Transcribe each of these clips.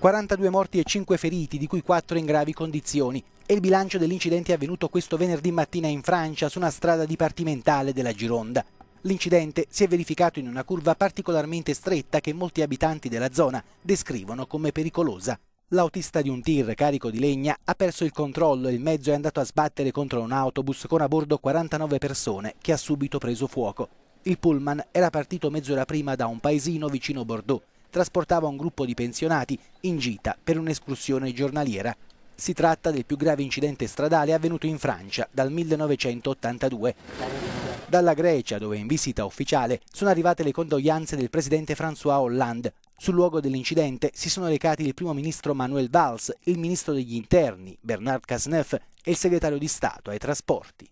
42 morti e 5 feriti, di cui 4 in gravi condizioni. È il bilancio dell'incidente avvenuto questo venerdì mattina in Francia su una strada dipartimentale della Gironda. L'incidente si è verificato in una curva particolarmente stretta che molti abitanti della zona descrivono come pericolosa. L'autista di un tir carico di legna ha perso il controllo e il mezzo è andato a sbattere contro un autobus con a bordo 49 persone che ha subito preso fuoco. Il pullman era partito mezz'ora prima da un paesino vicino Bordeaux trasportava un gruppo di pensionati in gita per un'escursione giornaliera. Si tratta del più grave incidente stradale avvenuto in Francia dal 1982. Dalla Grecia, dove in visita ufficiale, sono arrivate le condoglianze del presidente François Hollande. Sul luogo dell'incidente si sono recati il primo ministro Manuel Valls, il ministro degli interni Bernard Casneuf e il segretario di Stato ai trasporti.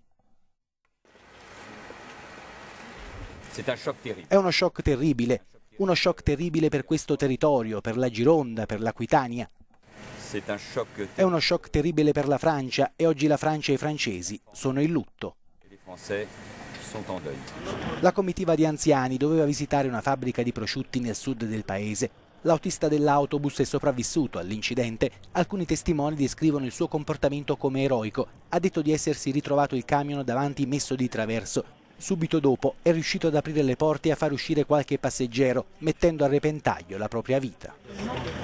È uno shock terribile. Uno shock terribile per questo territorio, per la Gironda, per l'Aquitania. È uno shock terribile per la Francia e oggi la Francia e i francesi sono in lutto. La comitiva di anziani doveva visitare una fabbrica di prosciutti nel sud del paese. L'autista dell'autobus è sopravvissuto all'incidente. Alcuni testimoni descrivono il suo comportamento come eroico. Ha detto di essersi ritrovato il camion davanti messo di traverso. Subito dopo è riuscito ad aprire le porte e a far uscire qualche passeggero, mettendo a repentaglio la propria vita.